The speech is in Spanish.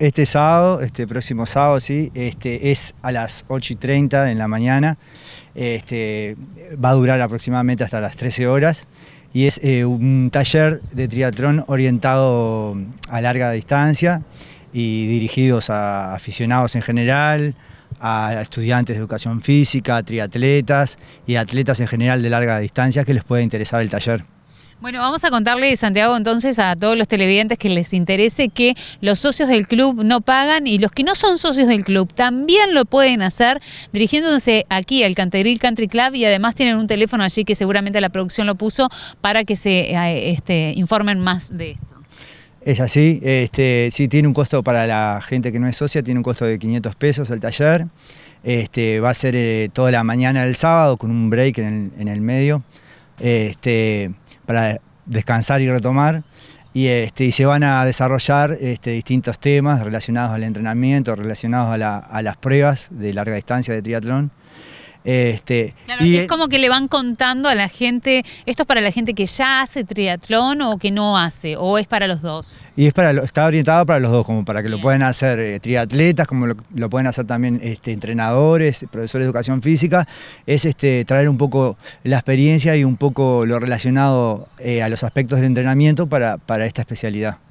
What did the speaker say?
este sábado, este próximo sábado, sí, este, es a las 8 y 30 en la mañana. Este, va a durar aproximadamente hasta las 13 horas. Y es eh, un taller de triatlón orientado a larga distancia y dirigidos a aficionados en general, a estudiantes de educación física, triatletas y atletas en general de larga distancia que les pueda interesar el taller. Bueno, vamos a contarle, Santiago, entonces a todos los televidentes que les interese que los socios del club no pagan y los que no son socios del club también lo pueden hacer dirigiéndose aquí al Canteril Country Club y además tienen un teléfono allí que seguramente la producción lo puso para que se eh, este, informen más de esto. Es así, este, sí, tiene un costo para la gente que no es socia, tiene un costo de 500 pesos el taller. Este, va a ser eh, toda la mañana del sábado con un break en el, en el medio. Este, para descansar y retomar. Y, este, y se van a desarrollar este, distintos temas relacionados al entrenamiento, relacionados a, la, a las pruebas de larga distancia de triatlón. Este, claro, y es como que le van contando a la gente, esto es para la gente que ya hace triatlón o que no hace, o es para los dos. Y es para está orientado para los dos, como para que lo puedan hacer eh, triatletas, como lo, pueden hacer también este, entrenadores, profesores de educación física, es este, traer un poco la experiencia y un poco lo relacionado eh, a los aspectos del entrenamiento para, para esta especialidad.